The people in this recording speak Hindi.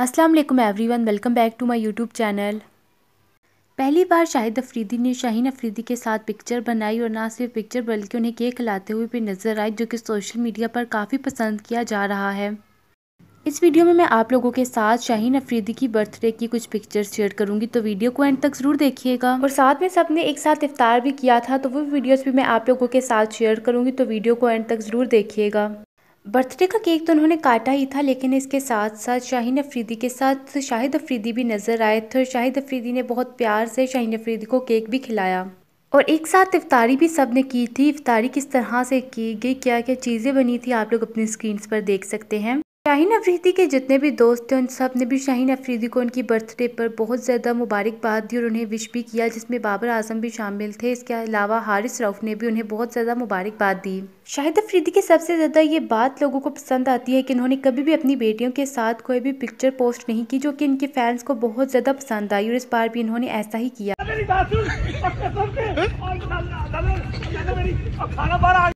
अस्सलाम वालेकुम everyone welcome back to my YouTube channel पहली बार शाहिद अफरीदी ने शाहीन अफरीदी के साथ पिक्चर बनाई और ना सिर्फ पिक्चर बल्कि उन्हें केक खिलाते हुए भी नज़र आई जो कि सोशल मीडिया पर काफ़ी पसंद किया जा रहा है इस वीडियो में मैं आप लोगों के साथ शाहीन अफरीदी की बर्थडे की कुछ पिक्चर्स शेयर करूंगी तो वीडियो को एंड तक ज़रूर देखिएगा और साथ में सबने एक साथ इफ्तार भी किया था तो वो वीडियोस भी मैं आप लोगों के साथ शेयर करूंगी तो वीडियो को एंड तक ज़रूर देखिएगा बर्थडे का केक तो उन्होंने काटा ही था लेकिन इसके साथ साथ शाहीन अफरीदी के साथ शाहिद अफरीदी भी नज़र आए थे और शाहिद अफरीदी ने बहुत प्यार से शाहीन अफरीदी को केक भी खिलाया और एक साथ इफ्तारी भी सब ने की थी इफ्तारी किस तरह से की गई क्या क्या चीज़ें बनी थी आप लोग अपनी स्क्रीन पर देख सकते हैं शाहीन अफरीदी के जितने भी दोस्त थे उन सब ने भी शाहीन अफरीदी को उनकी बर्थडे पर बहुत ज़्यादा मुबारकबाद दी और उन्हें विश भी किया जिसमें बाबर आजम भी शामिल थे इसके अलावा हारिस रऊफ़ ने भी उन्हें बहुत ज़्यादा मुबारकबाद दी शाहिद अफरीदी की सबसे ज़्यादा ये बात लोगों को पसंद आती है कि इन्होंने कभी भी अपनी बेटियों के साथ कोई भी पिक्चर पोस्ट नहीं की जो कि इनके फैंस को बहुत ज़्यादा पसंद आई और इस बार भी इन्होंने ऐसा ही किया